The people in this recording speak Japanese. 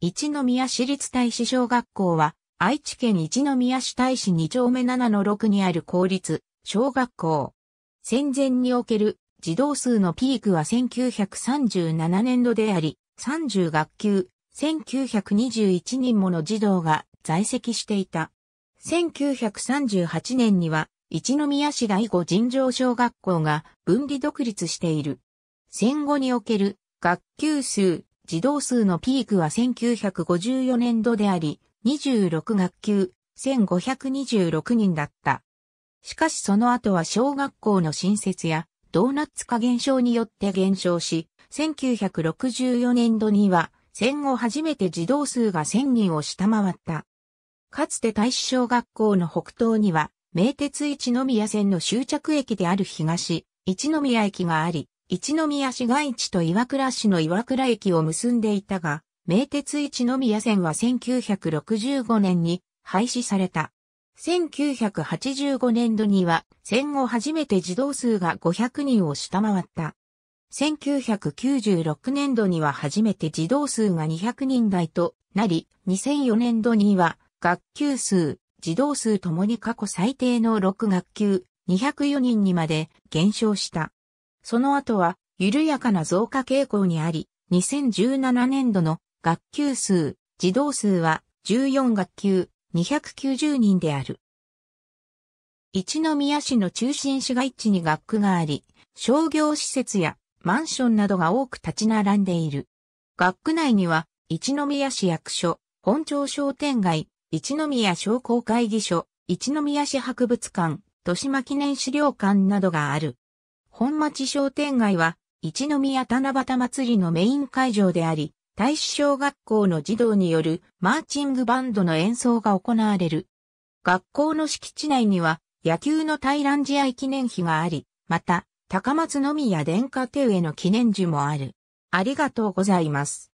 一宮市立大使小学校は、愛知県一宮市大使2丁目7-6にある公立、小学校。戦前における児童数のピークは1937年度であり、30学級、1921人もの児童が在籍していた。1938年には、一宮市第五尋常小学校が分離独立している。戦後における学級数、児童数のピークは1954年度であり、26学級、1526人だった。しかしその後は小学校の新設やドーナツ化現象によって減少し、1964年度には戦後初めて児童数が1000人を下回った。かつて大使小学校の北東には、名鉄一宮線の終着駅である東、一宮駅があり、一宮市街地と岩倉市の岩倉駅を結んでいたが、名鉄一宮線は1965年に廃止された。1985年度には戦後初めて児童数が500人を下回った。1996年度には初めて児童数が200人台となり、2004年度には学級数、児童数ともに過去最低の6学級204人にまで減少した。その後は緩やかな増加傾向にあり、2017年度の学級数、児童数は14学級290人である。一宮市の中心市街地に学区があり、商業施設やマンションなどが多く立ち並んでいる。学区内には、一宮市役所、本町商店街、一宮商工会議所、一宮市博物館、豊島記念資料館などがある。本町商店街は、一宮七夕祭りのメイン会場であり、大使小学校の児童によるマーチングバンドの演奏が行われる。学校の敷地内には野球の対乱試合記念碑があり、また、高松宮殿下庭への記念樹もある。ありがとうございます。